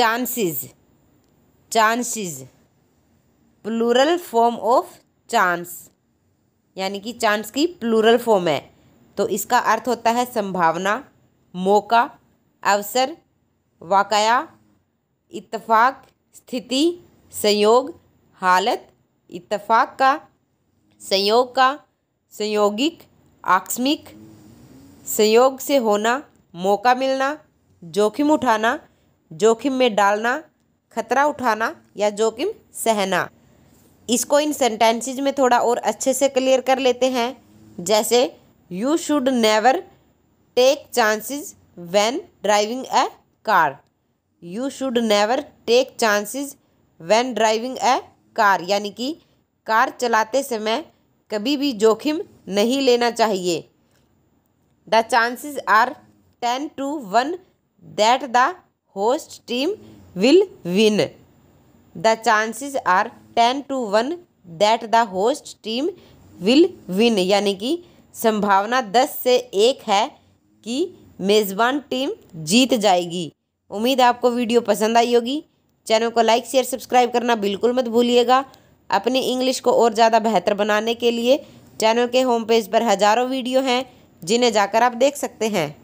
chances chances plural form of chance यानी कि chance की प्लूरल फॉर्म है तो इसका अर्थ होता है संभावना मौका अवसर वाकया इतफाक स्थिति संयोग हालत इतफाक का संयोग का संयोगिक आकस्मिक संयोग से होना मौका मिलना जोखिम उठाना जोखिम में डालना खतरा उठाना या जोखिम सहना इसको इन सेंटेंसेज में थोड़ा और अच्छे से क्लियर कर लेते हैं जैसे you should never take chances when driving a car you should never take chances when driving a car यानी कि कार चलाते समय कभी भी जोखिम नहीं लेना चाहिए the chances are ten to one that the host team will win the chances are ten to one that the host team will win यानी कि संभावना दस से एक है कि मेज़बान टीम जीत जाएगी उम्मीद आपको वीडियो पसंद आई होगी चैनल को लाइक शेयर सब्सक्राइब करना बिल्कुल मत भूलिएगा अपनी इंग्लिश को और ज़्यादा बेहतर बनाने के लिए चैनल के होम पेज पर हज़ारों वीडियो हैं जिन्हें जाकर आप देख सकते हैं